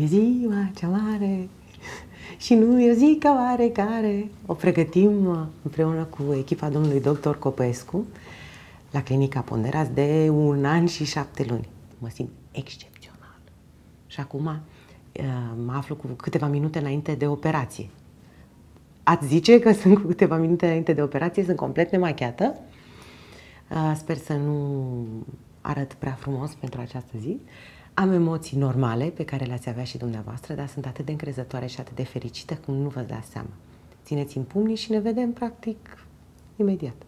E ziua cea mare și nu e zi ca oarecare. O pregătim uh, împreună cu echipa domnului doctor Copescu la clinica Ponderați de un an și șapte luni. Mă simt excepțional. Și acum uh, mă aflu cu câteva minute înainte de operație. Ați zice că sunt cu câteva minute înainte de operație, sunt complet nemachiată. Uh, sper să nu arăt prea frumos pentru această zi. Am emoții normale pe care le-ați avea și dumneavoastră, dar sunt atât de încrezătoare și atât de fericită cum nu vă dați seama. Țineți în pumnii și ne vedem practic imediat.